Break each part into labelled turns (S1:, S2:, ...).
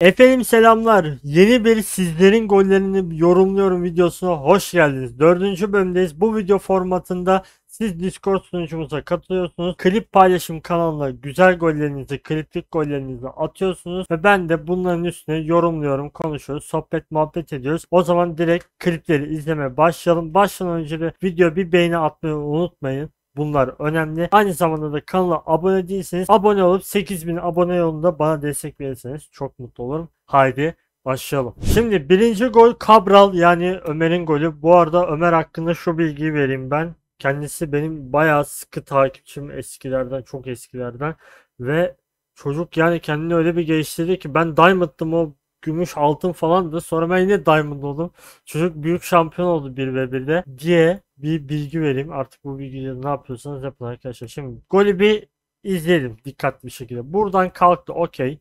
S1: Efendim selamlar. Yeni bir sizlerin gollerini yorumluyorum videosuna hoş geldiniz. Dördüncü bölümdeyiz. Bu video formatında siz Discord sunucumuza katılıyorsunuz. Klip paylaşım kanalına güzel gollerinizi, kliplik gollerinizi atıyorsunuz. Ve ben de bunların üstüne yorumluyorum, konuşuyoruz, sohbet muhabbet ediyoruz. O zaman direkt klipleri izlemeye başlayalım. Başlamadan önce de video bir beğeni atmayı unutmayın. Bunlar önemli. Aynı zamanda da kanala abone değilseniz abone olup 8000 abone yolunda bana destek verirseniz çok mutlu olurum. Haydi başlayalım. Şimdi birinci gol Cabral yani Ömer'in golü. Bu arada Ömer hakkında şu bilgiyi vereyim ben. Kendisi benim bayağı sıkı takipçim eskilerden çok eskilerden ve çocuk yani kendini öyle bir geliştirdi ki ben Diamond'dım o gümüş, altın falan da sonra ben yine diamond oldum. Çocuk büyük şampiyon oldu 1 ve 1'de diye bir bilgi vereyim. Artık bu bilgiyle ne yapıyorsanız yapın arkadaşlar. Şimdi golü bir izleyelim dikkatli bir şekilde. Buradan kalktı okey.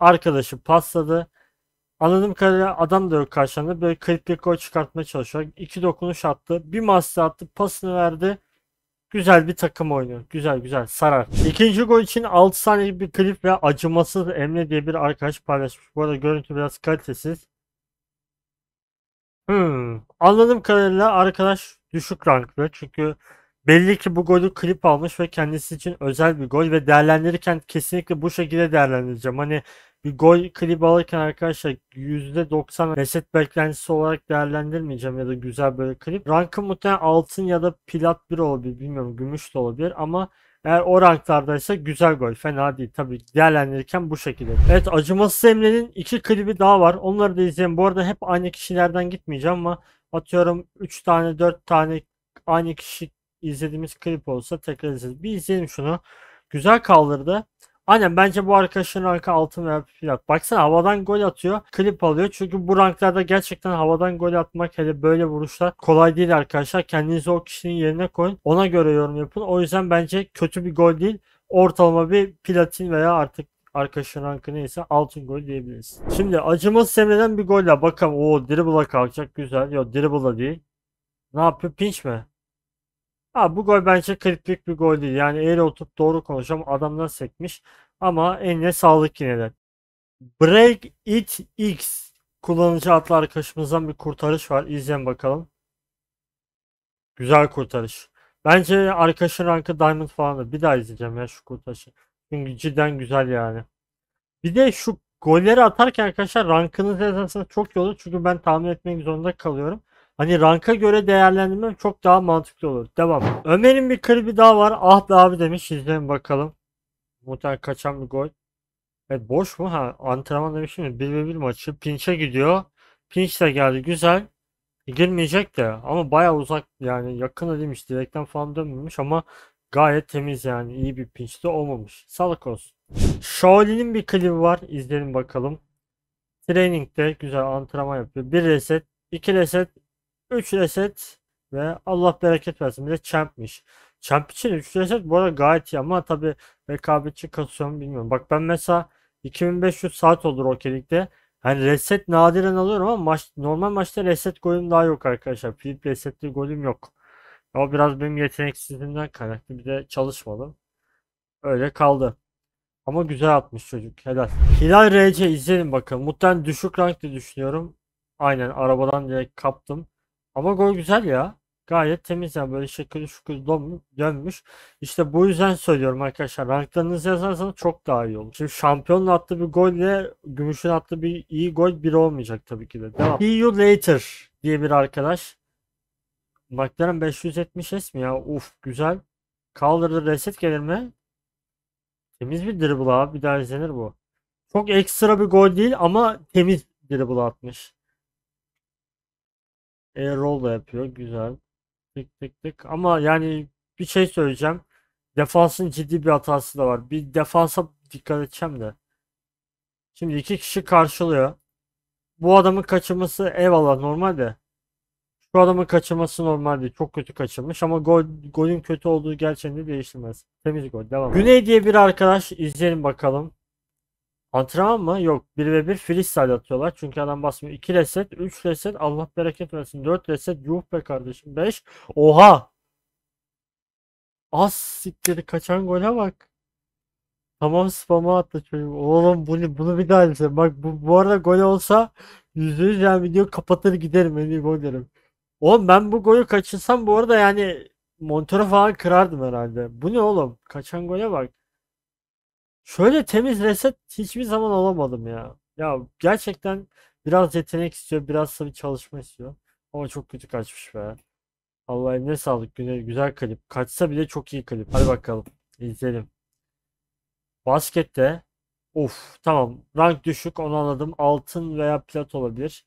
S1: Arkadaşı pasladı. Anladığım kadarıyla adam da yok karşılığında. Böyle kliplik gol çıkartmaya çalışıyor. İki dokunuş attı. Bir master attı. Pasını verdi. Güzel bir takım oynuyor, Güzel güzel sarar. İkinci gol için 6 saniyelik bir klip ve acımasız Emre diye bir arkadaş paylaşmış. Bu arada görüntü biraz kalitesiz. Hmm. Anladığım kadarıyla arkadaş düşük ranklı. Çünkü belli ki bu golü klip almış ve kendisi için özel bir gol ve değerlendirirken kesinlikle bu şekilde değerlendireceğim. Hani bir gol klibi alırken arkadaşlar %90 reset beklentisi olarak değerlendirmeyeceğim ya da güzel böyle klip. Rankı muhtemelen altın ya da plat bir olabilir bilmiyorum gümüş de olabilir ama eğer o ranklardaysa güzel gol. Fena değil tabii değerlendirirken bu şekilde. Evet Acımasız Emre'nin iki klibi daha var. Onları da izleyelim. Bu arada hep aynı kişilerden gitmeyeceğim ama atıyorum 3 tane 4 tane aynı kişi izlediğimiz klip olsa tekrar izleriz. Bir izleyelim şunu. Güzel kaldırdı. Aynen bence bu arkadaşın arka altın veya plak. Baksana havadan gol atıyor. Klip alıyor. Çünkü bu ranklarda gerçekten havadan gol atmak hele böyle vuruşlar kolay değil arkadaşlar. Kendinizi o kişinin yerine koyun. Ona göre yorum yapın. O yüzden bence kötü bir gol değil. Ortalama bir platin veya artık arkadaşın rankı neyse altın gol diyebiliriz. Şimdi acımız Semre'den bir golle bakalım. Oo dribble'a kalkacak güzel. Yok dribble'a değil. Ne yapıyor? Pinch mi? Ha, bu gol bence kritik bir gol değil. Yani eğri oturup doğru konuşacağım Adamdan sekmiş. Ama eline sağlık yine de. Break It X kullanıcı adlı arkadaşımızdan bir kurtarış var. İzleyin bakalım. Güzel kurtarış. Bence arkadaşın rankı Diamond falan da bir daha izleyeceğim ya şu kurtarışı. Çünkü cidden güzel yani. Bir de şu golleri atarken arkadaşlar rankınız esasında çok iyi olur. Çünkü ben tahmin etmek zorunda kalıyorum. Hani ranka göre değerlendirmem çok daha mantıklı olur. Devam. Ömer'in bir klibi daha var. Ah be abi demiş. İzleyin bakalım. Muhtemelen kaçan bir gol. Evet boş mu? Ha antrenman demişim ya. 1 1 maçı. Pinç'e gidiyor. Pinç de geldi. Güzel. Girmeyecek de ama baya uzak yani yakın da değilmiş. Direkten falan dönmemiş ama gayet temiz yani. iyi bir pinç de olmamış. Sağlık olsun. Shaolin'in bir klibi var. İzleyelim bakalım. Training'de güzel antrenman yapıyor. Bir reset, iki reset, 3 reset ve Allah bereket versin. Bir de champmiş. Champ için 3 reset bu arada gayet iyi ama tabi rekabetçi kasıyor mu bilmiyorum. Bak ben mesela 2500 saat olur o Rocket Hani reset nadiren alıyorum ama maç, normal maçta reset golüm daha yok arkadaşlar. Flip resetli golüm yok. O biraz benim yeteneksizliğimden kaynaklı. Bir de çalışmadım. Öyle kaldı. Ama güzel atmış çocuk. Helal. Hilal RC izleyelim bakın. Muhtemelen düşük rankta düşünüyorum. Aynen arabadan direkt kaptım. Ama gol güzel ya. Gayet temiz ya. Yani. Böyle şekil şükür dönmüş. İşte bu yüzden söylüyorum arkadaşlar. Ranklarınızı yazarsanız çok daha iyi olur. Şimdi şampiyonun attığı bir golle Gümüş'ün attığı bir iyi gol biri olmayacak tabii ki de. Devam. See you later diye bir arkadaş. McLaren 570S mi ya? Uf güzel. Kaldırdı reset gelir mi? Temiz bir dribble abi. Bir daha izlenir bu. Çok ekstra bir gol değil ama temiz dribble atmış. E, da yapıyor. Güzel. Tık tık tık. Ama yani bir şey söyleyeceğim. Defansın ciddi bir hatası da var. Bir defansa dikkat edeceğim de. Şimdi iki kişi karşılıyor. Bu adamın kaçırması eyvallah normalde. Şu adamın kaçırması normaldi. Çok kötü kaçırmış ama gol golün kötü olduğu gerçeğini değiştirmez. Temiz gol. Devam. Güney diye bir arkadaş izleyelim bakalım. Antrenman mı? Yok. 1 ve 1 freestyle atıyorlar. Çünkü adam basmıyor. 2 reset, 3 reset, Allah bereket versin. 4 reset, yuh be kardeşim. 5. Oha! Az siktir kaçan gole bak. Tamam spam'a attı çocuk. Oğlum bunu, bunu bir daha izle. Bak bu, bu arada gol olsa yüz yani video kapatır giderim. beni gol derim. Oğlum ben bu golü kaçırsam bu arada yani montörü falan kırardım herhalde. Bu ne oğlum? Kaçan gole bak şöyle temiz reset hiçbir zaman olamadım ya. Ya gerçekten biraz yetenek istiyor, biraz tabii çalışma istiyor. Ama çok kötü kaçmış be. Allah ne sağlık. Güzel, güzel klip. Kaçsa bile çok iyi klip. Hadi bakalım. izleyelim. Baskette of tamam. Rank düşük onu anladım. Altın veya plat olabilir.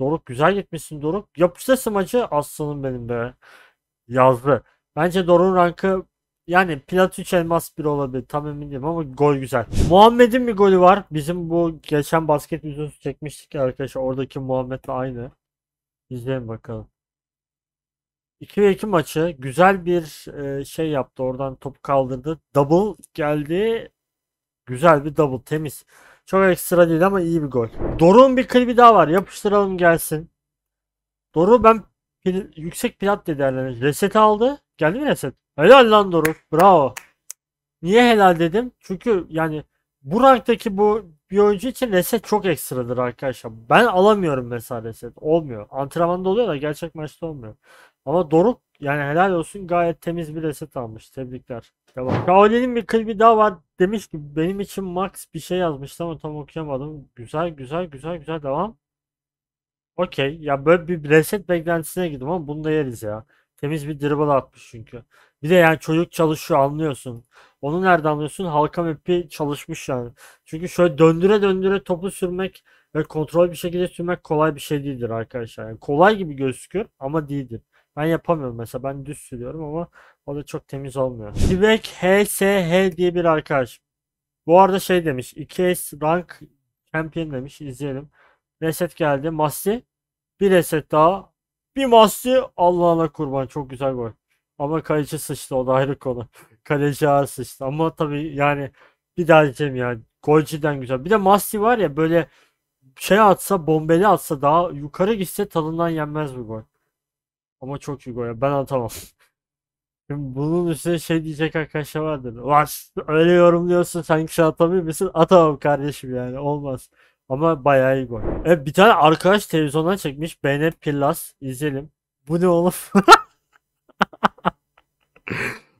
S1: Doruk güzel gitmişsin Doruk. Yapıştırsın maçı aslanım benim be. Yazdı. Bence Doruk'un rankı yani plat 3 elmas 1 olabilir tam emin değilim ama gol güzel. Muhammed'in bir golü var. Bizim bu geçen basket videosu çekmiştik ya arkadaşlar oradaki Muhammed'le aynı. İzleyin bakalım. 2 ve 2 maçı güzel bir e, şey yaptı oradan top kaldırdı. Double geldi. Güzel bir double temiz. Çok ekstra değil ama iyi bir gol. Doruk'un bir klibi daha var yapıştıralım gelsin. Doruk ben pil, yüksek plat diye değerlenir. Reset aldı. Geldi mi reset? Helal lan Doruk. Bravo. Niye helal dedim? Çünkü yani bu ranktaki bu bir oyuncu için reset çok ekstradır arkadaşlar. Ben alamıyorum mesela reset. Olmuyor. Antrenmanda oluyor da gerçek maçta olmuyor. Ama Doruk yani helal olsun gayet temiz bir reset almış. Tebrikler. Devam. Kaoli'nin bir klibi daha var. Demiş ki benim için Max bir şey yazmıştı ama tam okuyamadım. Güzel güzel güzel güzel devam. Okey. Ya böyle bir reset beklentisine girdim ama bunu da yeriz ya. Temiz bir dribble atmış çünkü. Bir de yani çocuk çalışıyor anlıyorsun. Onu nereden anlıyorsun? Halka mepi çalışmış yani. Çünkü şöyle döndüre döndüre topu sürmek ve kontrol bir şekilde sürmek kolay bir şey değildir arkadaşlar. Yani kolay gibi gözüküyor ama değildir. Ben yapamıyorum mesela ben düz sürüyorum ama o da çok temiz olmuyor. Sivek HSH diye bir arkadaş. Bu arada şey demiş 2S rank champion demiş izleyelim. Reset geldi. Masi bir reset daha bir Masti Allah'ına kurban çok güzel gol. Ama kaleci sıçtı o da ayrı konu. kaleci ağır sıçtı ama tabi yani bir daha diyeceğim yani golciden güzel. Bir de Masti var ya böyle şey atsa bombeli atsa daha yukarı gitse tadından yenmez bu gol. Ama çok iyi gol ya ben atamam. Şimdi bunun üstüne şey diyecek arkadaşlar vardır. Var. öyle yorumluyorsun sanki sen atamıyor musun? Atamam kardeşim yani olmaz. Ama bayağı iyi gol. Evet bir tane arkadaş televizyondan çekmiş. BN Pillas. izleyelim. Bu ne oğlum?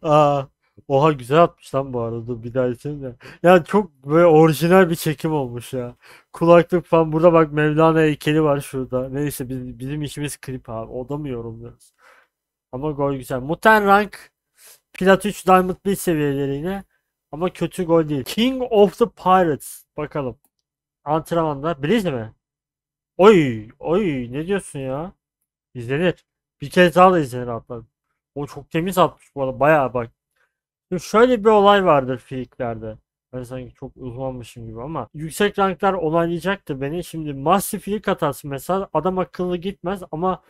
S1: Aa, oha güzel atmış lan bu arada. bir daha izleyelim de. Yani çok böyle orijinal bir çekim olmuş ya. Kulaklık falan. Burada bak Mevlana heykeli var şurada. Neyse biz, bizim işimiz klip abi. O da mı yorumluyoruz? Ama gol güzel. Muten rank Plat 3 Diamond 1 seviyelerine. Ama kötü gol değil. King of the Pirates. Bakalım. Antrenmanda. Breeze mi? Oy oy ne diyorsun ya? İzlenir. Bir kez daha da izlenir hatta. O çok temiz atmış bu arada. Bayağı bak. Şimdi şöyle bir olay vardır filiklerde. Ben sanki çok uzmanmışım gibi ama yüksek ranklar olaylayacaktı beni. Şimdi massive filik hatası mesela adam akıllı gitmez ama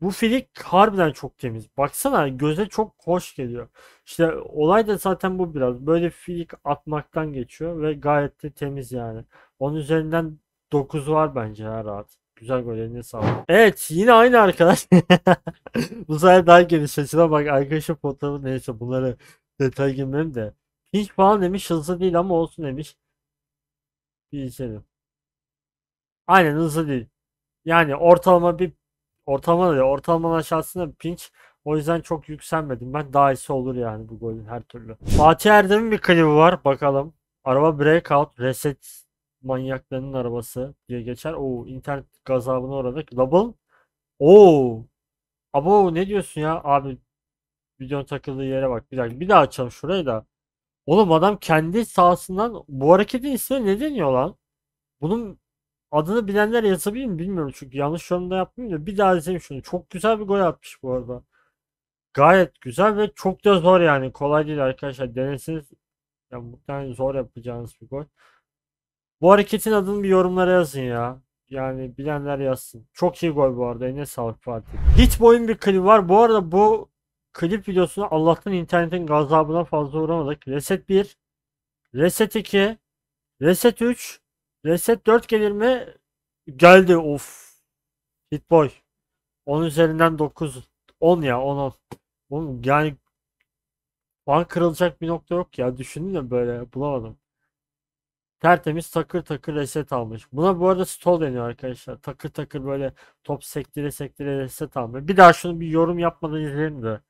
S1: bu filik harbiden çok temiz. Baksana göze çok hoş geliyor. İşte olay da zaten bu biraz. Böyle filik atmaktan geçiyor ve gayet de temiz yani. Onun üzerinden 9 var bence ha rahat. Güzel gol eline sağlık. Evet yine aynı arkadaş. bu sefer daha geniş açıdan bak Arkadaşın fotoğrafı neyse bunları detay girmem de. Hiç falan demiş hızlı değil ama olsun demiş. Bir içelim. Aynen hızlı değil. Yani ortalama bir Ortalama da ortalamanın aşağısında pinç. O yüzden çok yükselmedim. Ben daha iyisi olur yani bu golün her türlü. Fatih Erdem'in bir klibi var. Bakalım. Araba breakout. Reset manyaklarının arabası diye geçer. Oo internet gazabına uğradık. Double. Oo. Abo ne diyorsun ya abi? Videonun takıldığı yere bak. Bir dakika bir daha açalım şurayı da. Oğlum adam kendi sahasından bu hareketin ismi ne deniyor lan? Bunun adını bilenler yazabilir mi bilmiyorum çünkü yanlış yorumda yaptım da bir daha izleyeyim şunu. Çok güzel bir gol atmış bu arada. Gayet güzel ve çok da zor yani. Kolay değil arkadaşlar. Denesiniz. yani muhtemelen zor yapacağınız bir gol. Bu hareketin adını bir yorumlara yazın ya. Yani bilenler yazsın. Çok iyi gol bu arada. Eline sağlık Fatih. Hiç boyun bir klip var. Bu arada bu klip videosunu Allah'tan internetin gazabına fazla uğramadık. Reset 1, Reset 2, Reset 3, Reset 4 gelir mi? Geldi of. Hitboy. 10 üzerinden 9. 10 ya 10 10. Oğlum yani puan kırılacak bir nokta yok ya. Düşündüm de böyle bulamadım. Tertemiz takır takır reset almış. Buna bu arada stall deniyor arkadaşlar. Takır takır böyle top sektire sektire reset almış. Bir daha şunu bir yorum yapmadan izleyelim de.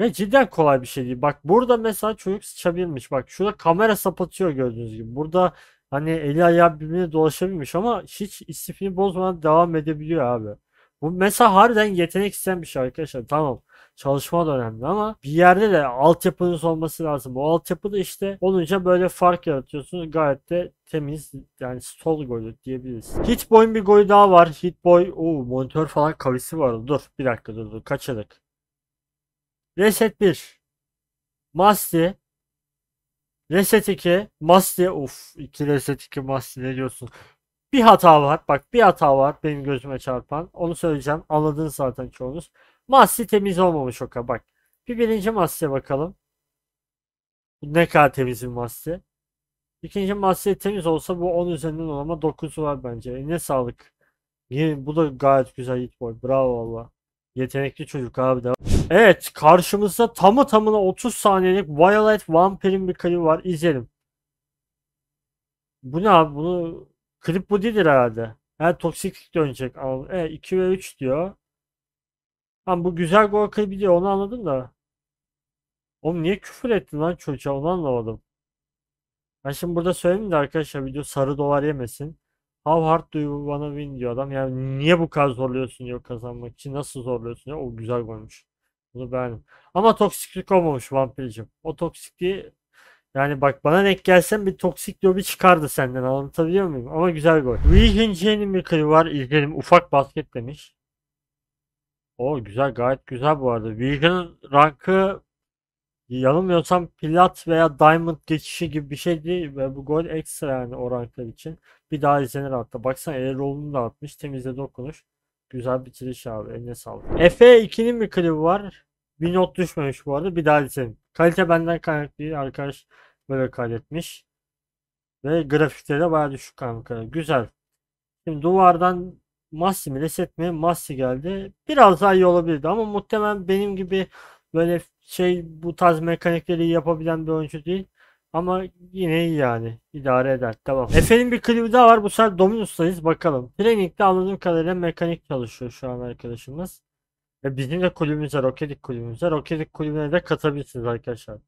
S1: Ve cidden kolay bir şey değil. Bak burada mesela çocuk sıçabilmiş. Bak şurada kamera sapatıyor gördüğünüz gibi. Burada hani eli ayağı birbirine dolaşabilmiş ama hiç istifini bozmadan devam edebiliyor abi. Bu mesela harbiden yetenek isteyen bir şey arkadaşlar. Tamam çalışma da önemli ama bir yerde de altyapınız olması lazım. Bu altyapı da işte olunca böyle fark yaratıyorsunuz. Gayet de temiz yani stol golü diyebiliriz. Hitboy'un bir golü daha var. Hitboy o monitör falan kavisi var. Dur bir dakika dur dur kaçırdık. Reset 1. Masti. Reset 2. Masti. Of 2 reset 2 Masti ne diyorsun? Bir hata var. Bak bir hata var benim gözüme çarpan. Onu söyleyeceğim. anladın zaten çoğunuz. Masti temiz olmamış oka bak. Bir birinci Masti'ye bakalım. Ne kadar temiz bir Masti. İkinci Masti temiz olsa bu 10 üzerinden olama 9 var bence. E, ne sağlık. Bu da gayet güzel hit boy. Bravo valla. Yetenekli çocuk abi. Devam. Evet karşımızda tamı tamına 30 saniyelik Violet Vampire'in bir klibi var. İzleyelim. Bu ne abi? Bunu klip bu değildir herhalde. Her toksiklik dönecek. E 2 ve 3 diyor. Ama bu güzel gol klibi diyor onu anladım da. Oğlum niye küfür ettin lan çocuğa onu anlamadım. Ben şimdi burada söyleyeyim de arkadaşlar video sarı dolar yemesin. How hard do you wanna win diyor adam. Yani niye bu kadar zorluyorsun diyor kazanmak için. Nasıl zorluyorsun ya? O güzel koymuş. Bunu beğendim. Ama toksiklik olmamış vampircim. O toksikliği yani bak bana denk gelsen bir toksik lobi çıkardı senden anlatabiliyor muyum? Ama güzel gol. Wilhelm'in bir klibi var izledim. Ufak basket demiş. O güzel gayet güzel bu arada. Wilhelm'in rankı yanılmıyorsam plat veya diamond geçişi gibi bir şeydi ve bu gol ekstra yani o ranklar için. Bir daha izlenir hatta. Baksana el Eroğlu'nu da atmış. temizle dokunuş. Güzel bitiriş abi. Eline sağlık. Efe 2'nin bir klibi var. Bir not düşmemiş bu arada. Bir daha liselim. Kalite benden kaynaklı değil. Arkadaş böyle kaydetmiş. Ve grafikte de bayağı düşük kanka. Güzel. Şimdi duvardan Massi mi reset mi? Massi geldi. Biraz daha iyi olabilirdi ama muhtemelen benim gibi böyle şey bu tarz mekanikleri yapabilen bir oyuncu değil. Ama yine iyi yani. İdare eder. Tamam. Efe'nin bir klibi daha var. Bu sefer Dominus'tayız. Bakalım. Training'de anladığım kadarıyla mekanik çalışıyor şu an arkadaşımız. Ve bizim de kulübümüz var. Roketik kulübümüz var. Roketik kulübüne de katabilirsiniz arkadaşlar.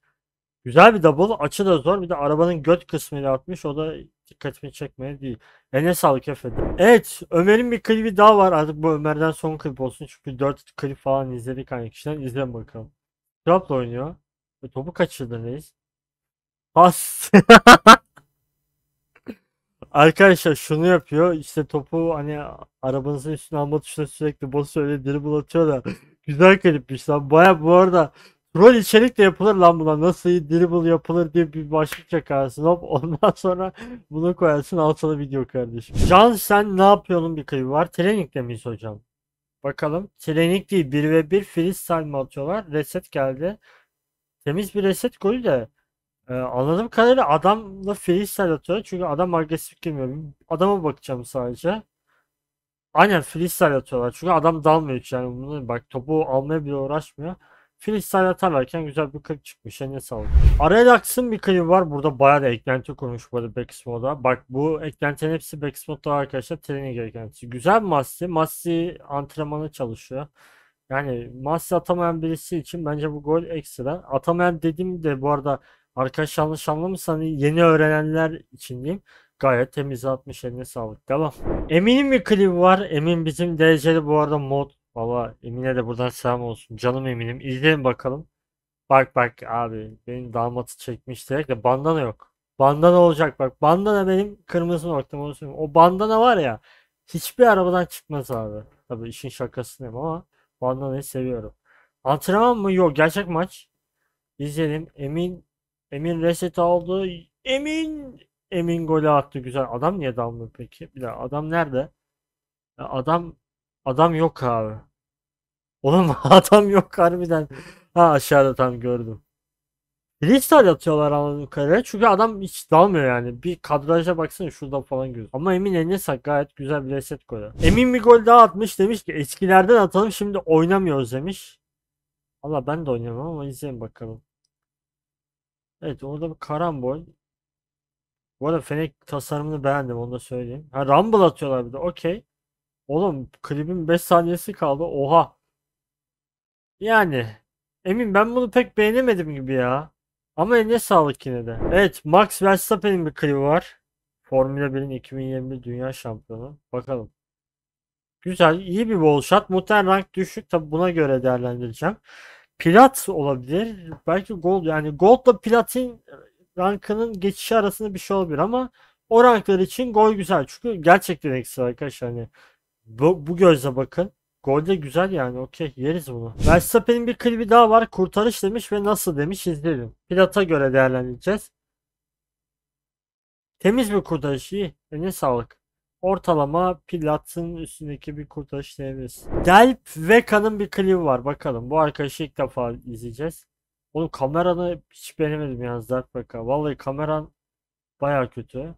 S1: Güzel bir double. Açı da zor. Bir de arabanın göt kısmıyla atmış. O da dikkatimi çekmeye değil. Ne sağlık efendim. Evet. Ömer'in bir klibi daha var. Artık bu Ömer'den son klip olsun. Çünkü 4 klip falan izledik aynı kişiden. İzleyin bakalım. Trap'la oynuyor. Ve topu kaçırdı reis. Pas. Arkadaşlar şunu yapıyor. İşte topu hani arabanızın üstüne alma tuşuna sürekli basıyor öyle dribble atıyor da. Güzel klipmiş lan. Baya bu arada troll içerik de yapılır lan buna. Nasıl iyi dribble yapılır diye bir başlık çakarsın. Hop ondan sonra bunu koyarsın altına video kardeşim. Can sen ne yapıyorsun bir klibi var. Trening demiş hocam. Bakalım. Trening değil 1 ve 1 freestyle mi atıyorlar? Reset geldi. Temiz bir reset golü de. Ee, anladığım kadarıyla adamla freestyle atıyor. Çünkü adam agresif girmiyor. Adama bakacağım sadece. Aynen freestyle atıyorlar. Çünkü adam dalmıyor hiç yani. Bunu, bak topu almaya bile uğraşmıyor. Freestyle atarlarken güzel bir klip çıkmış. Ne sağlık. Araya Lux'ın bir klibi var. Burada bayağı da eklenti koymuş bu arada Backsmod'a. Bak bu eklentinin hepsi Backsmod'da arkadaşlar. Training eklentisi. Güzel Massi. Massi antrenmanı çalışıyor. Yani Massi atamayan birisi için bence bu gol ekstra. Atamayan dediğim de bu arada Arkadaş yanlış anlamışsa hani yeni öğrenenler için diyeyim. Gayet temiz atmış eline sağlık. Devam. Emin'in bir klibi var. Emin bizim dereceli bu arada mod. Valla Emin'e de buradan selam olsun. Canım Emin'im. İzleyin bakalım. Bak bak abi benim damatı çekmiş direkt de bandana yok. Bandana olacak bak. Bandana benim kırmızı noktam olsun O bandana var ya hiçbir arabadan çıkmaz abi. Tabi işin şakası değil ama bandanayı seviyorum. Antrenman mı? Yok gerçek maç. İzleyelim. Emin Emin reset aldı. Emin Emin golü attı güzel. Adam niye dalmıyor peki? Bir daha adam nerede? Ya adam adam yok abi. Oğlum adam yok harbiden. Ha aşağıda tam gördüm. Freestyle atıyorlar ama yukarıya. Çünkü adam hiç dalmıyor yani. Bir kadraja baksana şurada falan göz. Ama Emin Enesak gayet güzel bir reset golü. Emin bir gol daha atmış demiş ki eskilerden atalım şimdi oynamıyoruz demiş. Valla ben de oynamam ama izleyin bakalım. Evet orada bir karambol. Bu arada fenek tasarımını beğendim onu da söyleyeyim. Ha Rumble atıyorlar bir de okey. Oğlum klibin 5 saniyesi kaldı oha. Yani Emin ben bunu pek beğenemedim gibi ya. Ama eline sağlık yine de. Evet Max Verstappen'in bir klibi var. Formula 1'in 2021 Dünya Şampiyonu. Bakalım. Güzel iyi bir bol shot. Muhtemelen rank düşük tabi buna göre değerlendireceğim plat olabilir. Belki gold yani gold da platin rankının geçişi arasında bir şey olabilir ama o ranklar için gol güzel. Çünkü gerçekten ekstra arkadaşlar hani bu, bu gözle bakın. Gol de güzel yani okey yeriz bunu. Verstappen'in bir klibi daha var. Kurtarış demiş ve nasıl demiş izleyelim. Plata göre değerlendireceğiz. Temiz bir kurtarış iyi. Eline sağlık ortalama Pilat'ın üstündeki bir kurtarış diyebiliriz. Delp Veka'nın bir klibi var bakalım. Bu arkadaşı ilk defa izleyeceğiz. Oğlum kameranı hiç beğenemedim yalnız Delp Veka. Vallahi kameran baya kötü.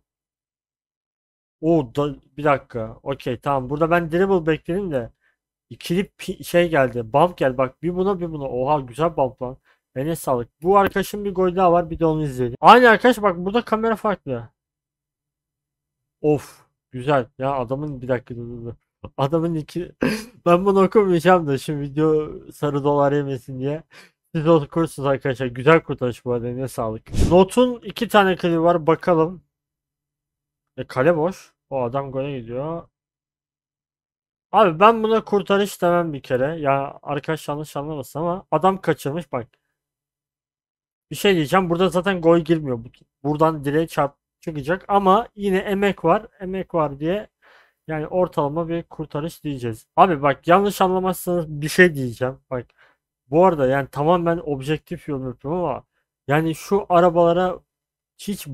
S1: O da, bir dakika. Okey tamam. Burada ben dribble bekledim de ikili şey geldi. Bump geldi. Bak bir buna bir buna. Oha güzel bump lan. Eline sağlık. Bu arkadaşın bir gol daha var. Bir de onu izleyelim. Aynı arkadaş bak burada kamera farklı. Of. Güzel. Ya adamın bir dakika dur dur. dur. Adamın iki ben bunu okumayacağım da şimdi video sarı dolar yemesin diye. Siz okursunuz arkadaşlar. Güzel kurtarış bu arada. Ne sağlık. Not'un iki tane klibi var. Bakalım. E kale boş. O adam gole gidiyor. Abi ben buna kurtarış demem bir kere. Ya arkadaş yanlış anlamasın ama adam kaçırmış bak. Bir şey diyeceğim. Burada zaten gol girmiyor. Buradan direğe çarp çıkacak ama yine emek var. Emek var diye yani ortalama bir kurtarış diyeceğiz. Abi bak yanlış anlamazsanız bir şey diyeceğim. Bak bu arada yani tamamen objektif yorum yapıyorum ama yani şu arabalara hiç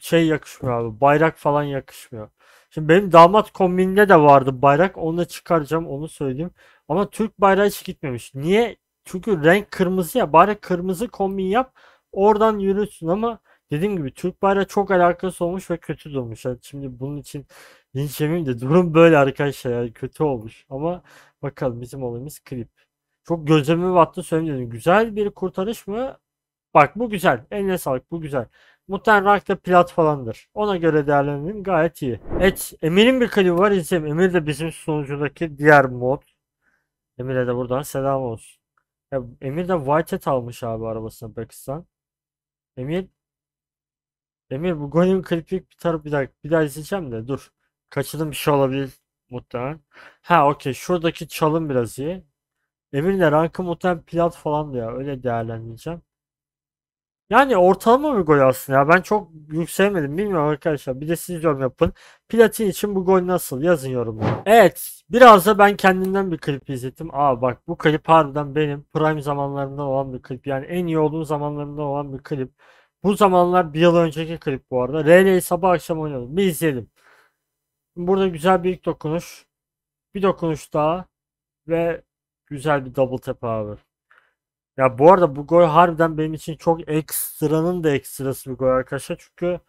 S1: şey yakışmıyor abi. Bayrak falan yakışmıyor. Şimdi benim damat kombininde de vardı bayrak. Onu da çıkaracağım onu söyleyeyim. Ama Türk bayrağı hiç gitmemiş. Niye? Çünkü renk kırmızı ya. Bari kırmızı kombin yap. Oradan yürüsün ama Dediğim gibi Türk bayrağı çok alakası olmuş ve kötü olmuş. Yani şimdi bunun için linç yemeyeyim de durum böyle arkadaşlar yani kötü olmuş. Ama bakalım bizim olayımız klip. Çok gözlerime battı söyleyeyim Güzel bir kurtarış mı? Bak bu güzel. Eline sağlık bu güzel. Muhtemelen rankta plat falandır. Ona göre değerlendirim gayet iyi. Evet Emir'in bir klibi var izleyelim. Emir de bizim sunucudaki diğer mod. Emir'e de buradan selam olsun. Ya Emir de Whitehead almış abi arabasına Pakistan. Emir Emir bu golün Clickpick bir taraf bir dakika bir daha izleyeceğim de dur. Kaçırdığım bir şey olabilir muhtemelen. Ha okey şuradaki çalım biraz iyi. Emir'le rankı muhtemelen plat falan ya öyle değerlendireceğim. Yani ortalama bir gol aslında ya. Ben çok yükselmedim. Bilmiyorum arkadaşlar. Bir de siz yorum yapın. Platin için bu gol nasıl? Yazın yorumlara. Evet. Biraz da ben kendimden bir klip izlettim. Aa bak bu klip harbiden benim prime zamanlarımda olan bir klip. Yani en iyi olduğum zamanlarımdan olan bir klip. Bu zamanlar bir yıl önceki klip bu arada. Rayleigh'i sabah akşam oynadım. Bir izleyelim. Burada güzel bir ilk dokunuş. Bir dokunuş daha. Ve güzel bir double tap abi. Ya bu arada bu gol harbiden benim için çok ekstranın da ekstrası bir gol arkadaşlar. Çünkü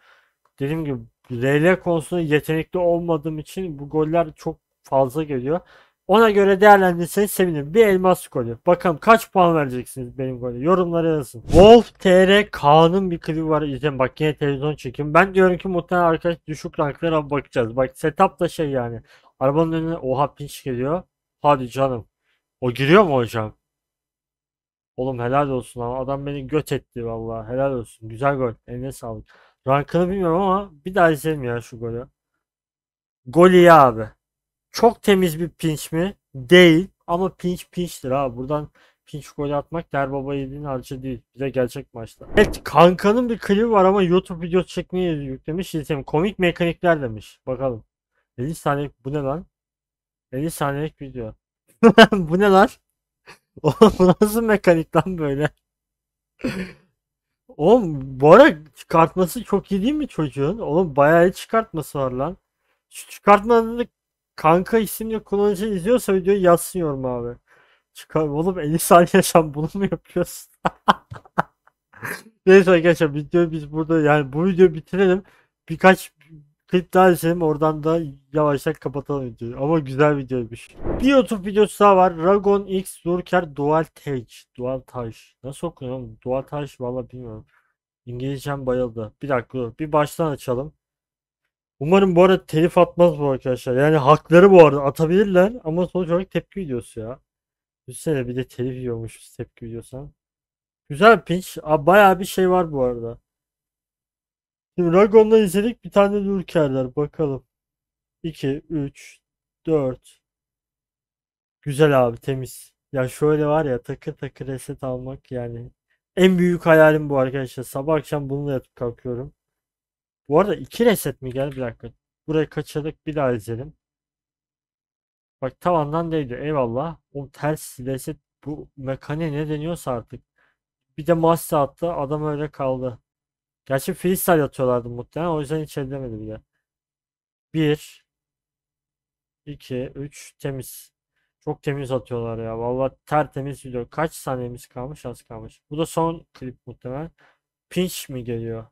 S1: dediğim gibi Leyla konusunda yetenekli olmadığım için bu goller çok fazla geliyor. Ona göre değerlendirirseniz sevinirim. Bir elmas golü. Bakalım kaç puan vereceksiniz benim golü. Yorumlara yazın. Wolf TR Kaan'ın bir klibi var. İzleyin bak yine televizyon çekim. Ben diyorum ki muhtemelen arkadaş düşük ranklara bakacağız. Bak setup da şey yani. Arabanın önüne oha pinç geliyor. Hadi canım. O giriyor mu hocam? Oğlum helal olsun ama adam beni göt etti vallahi. Helal olsun. Güzel gol. Eline sağlık. Rankını bilmiyorum ama bir daha izleyelim ya şu golü. Golü ya abi. Çok temiz bir pinç mi? Değil. Ama pinç pinçtir ha. Buradan pinç gol atmak der baba yediğin harcı değil. Bir de gerçek maçta. Evet kankanın bir klibi var ama YouTube videosu çekmeye yüklemiş. İzleyelim. Komik mekanikler demiş. Bakalım. 50 saniye. bu ne lan? 50 saniyelik video. bu ne lan? Oğlum bu nasıl mekanik lan böyle? Oğlum bu ara çıkartması çok iyi değil mi çocuğun? Oğlum bayağı iyi çıkartması var lan. Şu çıkartmadık Kanka isimli kullanıcı izliyorsa videoyu yazsın yorum abi. Çıkar oğlum 50 saniye yaşam bunu mu yapıyorsun? Neyse arkadaşlar videoyu biz burada yani bu videoyu bitirelim. Birkaç klip daha izleyelim oradan da yavaştan kapatalım videoyu. Ama güzel videoymuş. Bir YouTube videosu daha var. Ragon X Durker Dual Touch Dual Touch Nasıl okunuyor Dual Touch valla bilmiyorum. İngilizcem bayıldı. Bir dakika dur. Bir baştan açalım. Umarım bu arada telif atmaz bu arkadaşlar. Yani hakları bu arada atabilirler ama sonuç olarak tepki videosu ya. Düşünsene bir de telif yiyormuşuz tepki videosu. Güzel pinç. Aa, bayağı bir şey var bu arada. Şimdi Ragon'dan izledik bir tane de ülkerler bakalım. 2, 3, 4. Güzel abi temiz. Ya şöyle var ya takır takır reset almak yani. En büyük hayalim bu arkadaşlar. Sabah akşam bununla yatıp kalkıyorum. Bu arada iki reset mi gel bir dakika. Burayı kaçırdık bir daha izleyelim. Bak tavandan değdi eyvallah. O ters reset bu mekane ne deniyorsa artık. Bir de master attı adam öyle kaldı. Gerçi freestyle atıyorlardı muhtemelen o yüzden hiç ellemedi şey bile. 1 2 3 temiz. Çok temiz atıyorlar ya. Vallahi tertemiz video. Kaç saniyemiz kalmış? Az kalmış. Bu da son klip muhtemelen. Pinch mi geliyor?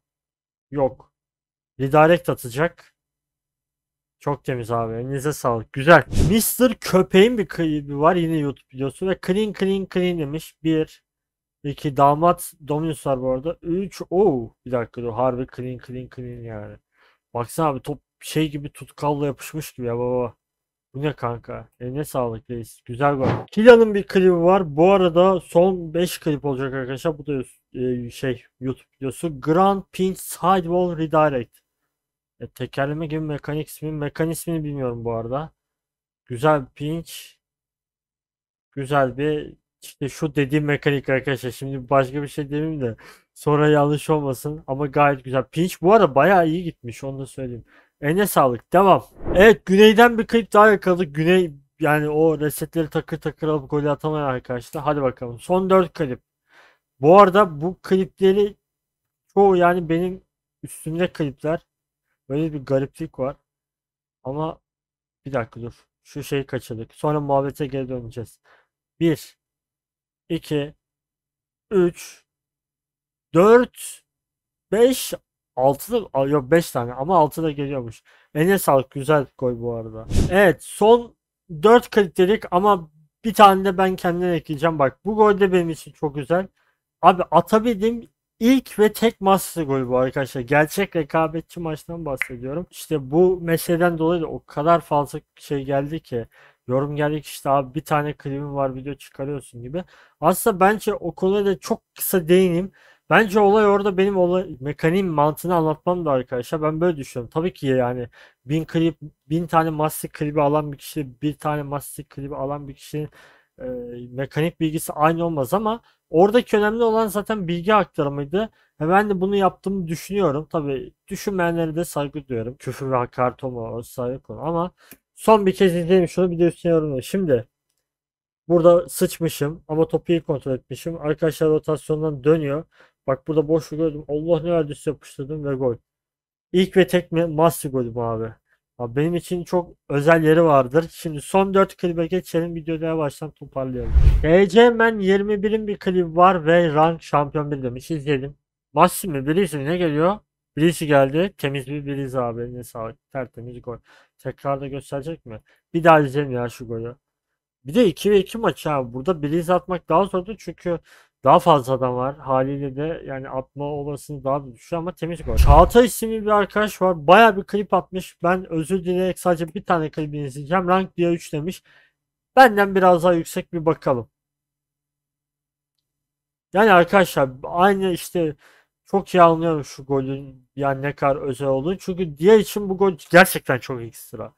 S1: Yok. Redirect atacak. Çok temiz abi. Elinize sağlık. Güzel. Mr. Köpeğin bir klibi var. Yine YouTube videosu. Ve clean clean clean demiş. Bir. iki Damat Dominus var bu arada. Üç. Oo. Oh, bir dakika dur. Harbi clean clean clean yani. Baksana abi top şey gibi tutkalla yapışmış gibi ya baba. Bu ne kanka? Eline sağlık reis. Güzel var. Kilan'ın bir klibi var. Bu arada son 5 klip olacak arkadaşlar. Bu da e, şey YouTube videosu. Grand Pinch Sidewall Redirect. E, tekerleme gibi mekanik ismi. Mekanizmini bilmiyorum bu arada. Güzel bir pinç. Güzel bir işte şu dediğim mekanik arkadaşlar. Şimdi başka bir şey demeyeyim de sonra yanlış olmasın ama gayet güzel. pinch bu arada bayağı iyi gitmiş onu da söyleyeyim. ene sağlık. Devam. Evet güneyden bir klip daha yakaladık. Güney yani o resetleri takır takır alıp golü atamayan arkadaşlar. Hadi bakalım. Son 4 klip. Bu arada bu klipleri çoğu yani benim üstümde klipler. Böyle bir gariplik var. Ama bir dakika dur. Şu şeyi kaçırdık. Sonra muhabbete geri döneceğiz. 1 2 3 4 5 6 da yok 5 tane ama 6 da geliyormuş. Eline sağlık güzel gol bu arada. Evet son 4 kriterik ama bir tane de ben kendine ekleyeceğim. Bak bu gol de benim için çok güzel. Abi atabildim İlk ve tek master gol bu arkadaşlar. Gerçek rekabetçi maçtan bahsediyorum. İşte bu meseleden dolayı da o kadar fazla şey geldi ki yorum geldi ki işte abi bir tane klibim var video çıkarıyorsun gibi. Aslında bence o konuya da çok kısa değineyim. Bence olay orada benim olay, mekaniğim mantığını anlatmam da arkadaşlar. Ben böyle düşünüyorum. Tabii ki yani bin klip, bin tane master klibi alan bir kişi, bir tane master klibi alan bir kişinin e, mekanik bilgisi aynı olmaz ama oradaki önemli olan zaten bilgi aktarımıydı. Ve ben de bunu yaptığımı düşünüyorum. Tabi düşünmeyenlere de saygı duyuyorum. Küfür ve hakaret olmaz saygı konu ama son bir kez izleyelim şunu bir de üstüne yorumla. Şimdi burada sıçmışım ama topu iyi kontrol etmişim. Arkadaşlar rotasyondan dönüyor. Bak burada boşluğu gördüm. Allah ne verdiyse yapıştırdım ve gol. İlk ve tek mi Massi golü bu abi. Abi benim için çok özel yeri vardır. Şimdi son 4 klibe geçelim videoya baştan toparlayalım. DCMen 21'in bir klibi var ve rank şampiyon 1 demiş. İzleyelim. Massi mi? Birisi ne geliyor? Birisi geldi. Temiz bir Birisi abi. Eline sağlık. Tertemiz gol. Tekrar da gösterecek mi? Bir daha izleyelim ya şu golü. Bir de 2 ve 2 maç ha. Burada Birisi atmak daha zordu çünkü daha fazla adam var. Haliyle de yani atma olasılığı daha da düşüyor ama temiz gol. Çağatay isimli bir arkadaş var. Baya bir klip atmış. Ben özür dileyerek sadece bir tane klibini izleyeceğim. Rank diye 3 demiş. Benden biraz daha yüksek bir bakalım. Yani arkadaşlar aynı işte çok iyi anlıyorum şu golün yani ne kadar özel olduğunu. Çünkü diğer için bu gol gerçekten çok ekstra.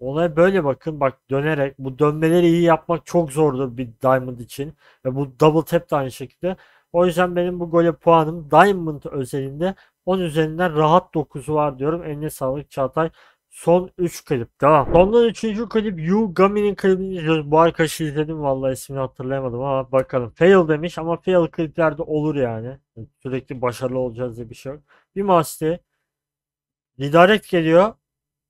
S1: Olaya böyle bakın. Bak dönerek bu dönmeleri iyi yapmak çok zordu bir Diamond için. Ve bu double tap da aynı şekilde. O yüzden benim bu gole puanım Diamond özelinde 10 üzerinden rahat 9'u var diyorum. Eline sağlık Çağatay. Son 3 klip. Devam. Sondan 3. klip Yu Gami'nin klibini izliyoruz. Bu arkadaşı izledim vallahi ismini hatırlayamadım ama bakalım. Fail demiş ama fail kliplerde olur yani. Sürekli başarılı olacağız diye bir şey yok. Bir maske. Redirect geliyor.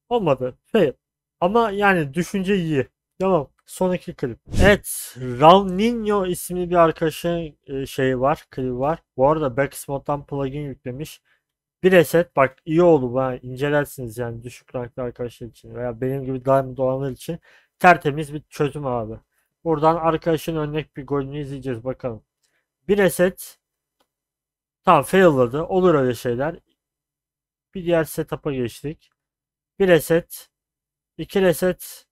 S1: Olmadı. Fail. Ama yani düşünce iyi. Tamam Sonraki klip. Evet. Ravninho isimli bir arkadaşın e, şeyi var. Klibi var. Bu arada Backsmod'dan plugin yüklemiş. Bir reset bak iyi oldu ha incelersiniz yani düşük ranklı arkadaşlar için veya benim gibi daim doğanlar için tertemiz bir çözüm abi. Buradan arkadaşın örnek bir golünü izleyeceğiz bakalım. Bir reset tamam failladı olur öyle şeyler. Bir diğer setup'a geçtik. Bir reset 2 reset.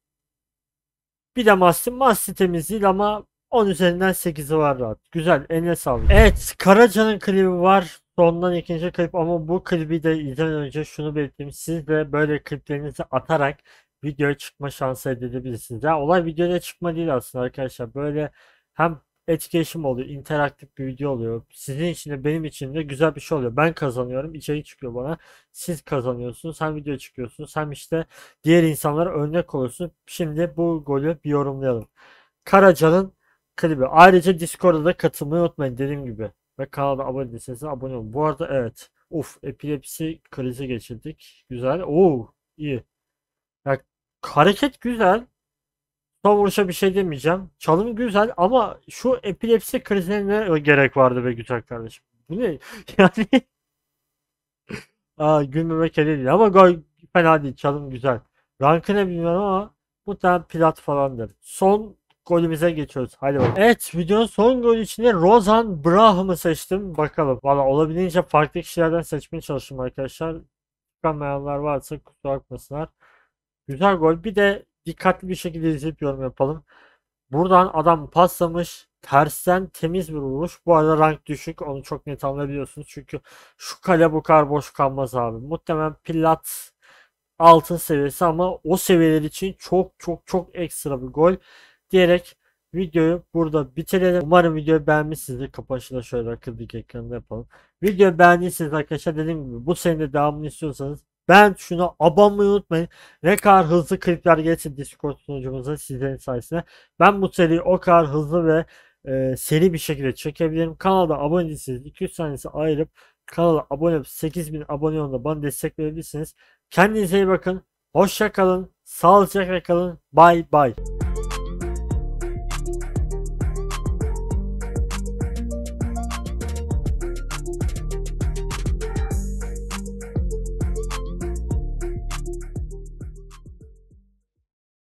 S1: Bir de Mastin. Mastin temiz değil ama 10 üzerinden 8'i var rahat. Güzel. Eline sağlık. Evet. Karaca'nın klibi var. Sondan ikinci klip ama bu klibi de izlemeden önce şunu belirteyim. Siz de böyle kliplerinizi atarak videoya çıkma şansı elde edebilirsiniz. Yani olay videoya çıkma değil aslında arkadaşlar. Böyle hem etkileşim oluyor. interaktif bir video oluyor. Sizin için de benim için de güzel bir şey oluyor. Ben kazanıyorum. içeri çıkıyor bana. Siz kazanıyorsunuz. Hem video çıkıyorsunuz. Hem işte diğer insanlara örnek oluyorsun. Şimdi bu golü bir yorumlayalım. Karaca'nın klibi. Ayrıca Discord'a da katılmayı unutmayın dediğim gibi. Ve kanala abone değilseniz abone olun. Bu arada evet. Uf epilepsi krizi geçirdik. Güzel. Oo iyi. Ya, hareket güzel. Son vuruşa bir şey demeyeceğim. Çalım güzel ama şu epilepsi krizine ne gerek vardı be güzel kardeşim? Bu ne? Yani Aa, gülmemek değil ama gol fena değil. Çalım güzel. Rankını bilmiyorum ama muhtemelen plat falandır. Son golümüze geçiyoruz. Hadi bakalım. Evet videonun son golü içinde Rozan Brahm'ı seçtim. Bakalım. Valla olabildiğince farklı kişilerden seçmeye çalıştım arkadaşlar. Çıkamayanlar varsa kusura bakmasınlar. Güzel gol. Bir de dikkatli bir şekilde izleyip yorum yapalım. Buradan adam paslamış. Tersten temiz bir vuruş. Bu arada rank düşük. Onu çok net anlayabiliyorsunuz. Çünkü şu kale bu kadar boş kalmaz abi. Muhtemelen Pilat altın seviyesi ama o seviyeler için çok çok çok ekstra bir gol diyerek videoyu burada bitirelim. Umarım videoyu beğenmişsinizdir. Kapanışı da şöyle akıllı ekranında yapalım. Videoyu beğendiyseniz arkadaşlar dediğim gibi bu senede devamını istiyorsanız ben şunu abanmayı unutmayın. Ne kadar hızlı klipler gelsin Discord sunucumuza sizlerin sayesinde. Ben bu seriyi o kadar hızlı ve e, seri bir şekilde çekebilirim. Kanalda abone değilseniz 200 saniyesi ayırıp kanala abone olup 8000 abone olun da bana destek verebilirsiniz. Kendinize iyi bakın. Hoşça kalın. Sağlıcakla kalın. Bye bye.